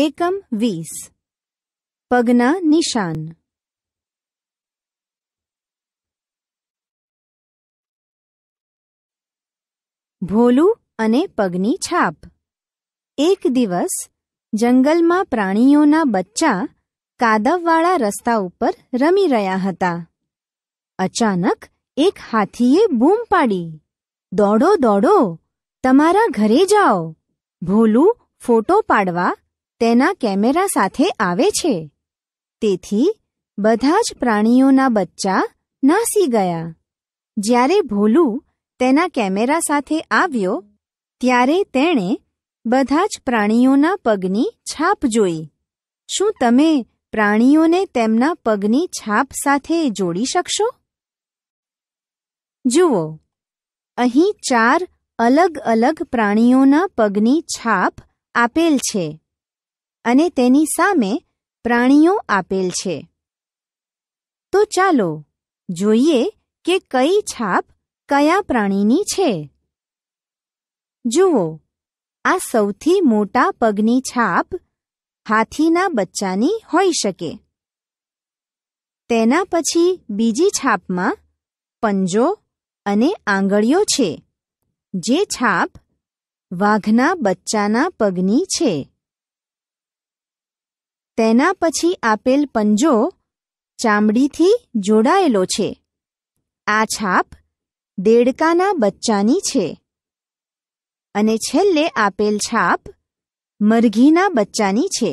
એકમ વીસ પગના નિશાન ભોલું અને પગની છાપ એક દિવસ જંગલમાં પ્રાણીઓના બચ્ચા કાદવવાળા રસ્તા ઉપર રમી રહ્યા હતા અચાનક એક હાથીએ બૂમ પાડી દોડો દોડો તમારા ઘરે જાઓ ભોલું ફોટો પાડવા તેના કેમેરા સાથે આવે છે તેથી બધા જ પ્રાણીઓના બચ્ચા નાસી ગયા જ્યારે ભોલું તેના કેમેરા સાથે આવ્યો ત્યારે તેણે બધા જ પ્રાણીઓના પગની છાપ જોઈ શું તમે પ્રાણીઓને તેમના પગની છાપ સાથે જોડી શકશો જુઓ અહીં ચાર અલગ અલગ પ્રાણીઓના પગની છાપ આપેલ છે અને તેની સામે પ્રાણીઓ આપેલ છે તો ચાલો જોઈએ કે કઈ છાપ કયા પ્રાણીની છે જુઓ આ સૌથી મોટા પગની છાપ હાથીના બચ્ચાની હોઈ શકે તેના પછી બીજી છાપમાં પંજો અને આંગળીઓ છે જે છાપ વાઘના બચ્ચાના પગની છે તેના પછી આપેલ પંજો ચામડીથી જોડાયેલો છે આ છાપ દેડકાના બચ્ચાની છે અને છેલ્લે આપેલ છાપ મરઘીના બચ્ચાની છે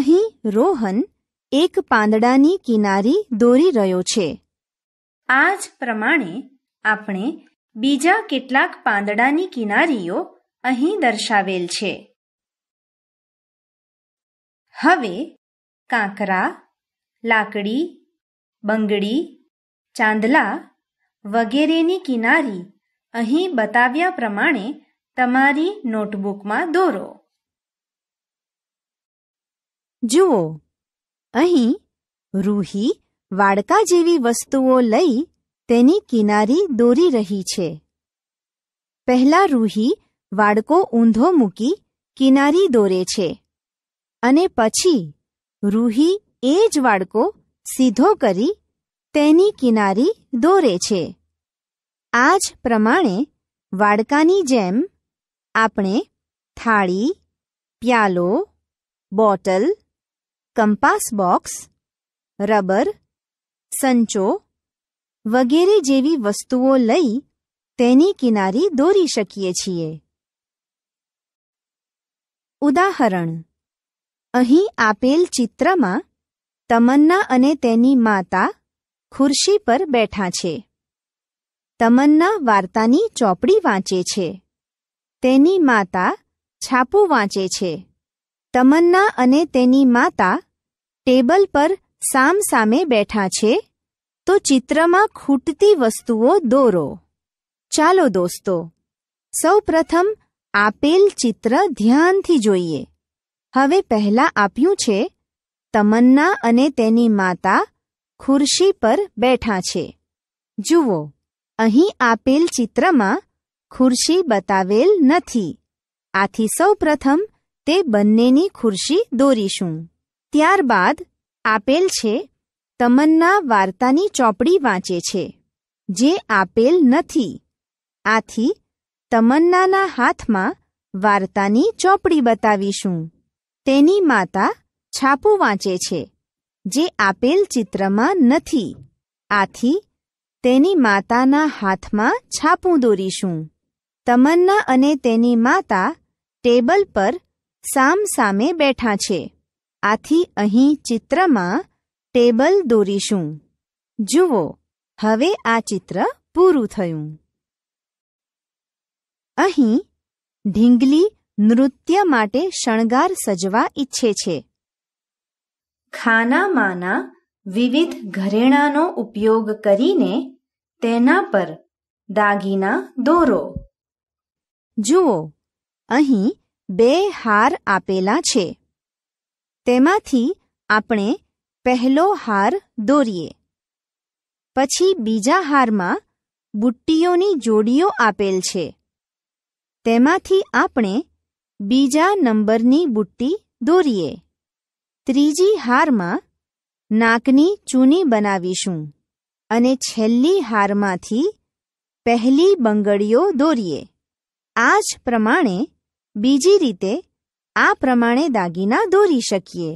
અહીં રોહન એક પાંદડાની કિનારી દોરી રહ્યો છે આ જ પ્રમાણે આપણે બીજા કેટલાક પાંદડાની કિનારીઓ અહીં દર્શાવેલ છે હવે કાંકરા લાકડી બંગડી ચાંદલા વગેરેની કિનારી અહીં બતાવ્યા પ્રમાણે તમારી નોટબુકમાં દોરો જુઓ અહીં રૂહી વાડકા જેવી વસ્તુઓ લઈ તેની કિનારી દોરી રહી છે પહેલા રૂહી વાડકો ઊંધો મૂકી કિનારી દોરે છે અને પછી રૂહી એ જ વાડકો સીધો કરી તેની કિનારી દોરે છે આ જ પ્રમાણે વાડકાની જેમ આપણે થાળી પ્યાલો બોટલ કંપાસ બોક્સ રબર સંચો વગેરે જેવી વસ્તુઓ લઈ તેની કિનારી દોરી શકીએ છીએ ઉદાહરણ અહીં આપેલ ચિત્રમાં તમન્ના અને તેની માતા ખુરશી પર બેઠા છે તમન્ના વાર્તાની ચોપડી વાંચે છે તેની માતા છાપું વાંચે છે તમન્ના અને તેની માતા ટેબલ પર સામસામે બેઠા છે તો ચિત્રમાં ખૂટતી વસ્તુઓ દોરો ચાલો દોસ્તો સૌપ્રથમ પ્રથમ આપેલ ચિત્ર ધ્યાનથી જોઈએ હવે પહેલા આપ્યું છે તમન્ના અને તેની માતા ખુરશી પર બેઠા છે જુઓ અહીં આપેલ ચિત્રમાં ખુરશી બતાવેલ નથી આથી સૌપ્રથમ તે બંનેની ખુરશી દોરીશું ત્યારબાદ આપેલ છે તમન્ના વાર્તાની ચોપડી વાંચે છે જે આપેલ નથી આથી તમન્નાના હાથમાં વાર્તાની ચોપડી બતાવીશું તેની માતા છાપું વાંચે છે જે આપેલ ચિત્રમાં નથી આથી તેની માતાના હાથમાં છાપું દોરીશું તમન્ના અને તેની માતા ટેબલ પર સામસામે બેઠા છે આથી અહીં ચિત્રમાં ટેબલ દોરીશું જુઓ હવે આ ચિત્ર પૂરું થયું અહીં ઢીંગલી નૃત્ય માટે શણગાર સજવા ઈચ્છે છે ખાનામાંના વિવિધ ઘરેણાનો ઉપયોગ કરીને તેના પર દાગીના દોરો જુઓ અહીં બે હાર આપેલા છે તેમાંથી આપણે પહેલો હાર દોરીએ પછી બીજા હારમાં બુટ્ટીઓની જોડીઓ આપેલ છે તેમાંથી આપણે બીજા નંબરની બુટ્ટી દોરીએ ત્રીજી હારમાં નાકની ચૂની બનાવીશું અને છેલ્લી હારમાંથી પહેલી બંગડીઓ દોરીએ આ જ પ્રમાણે બીજી રીતે આ પ્રમાણે દાગીના દોરી શકીએ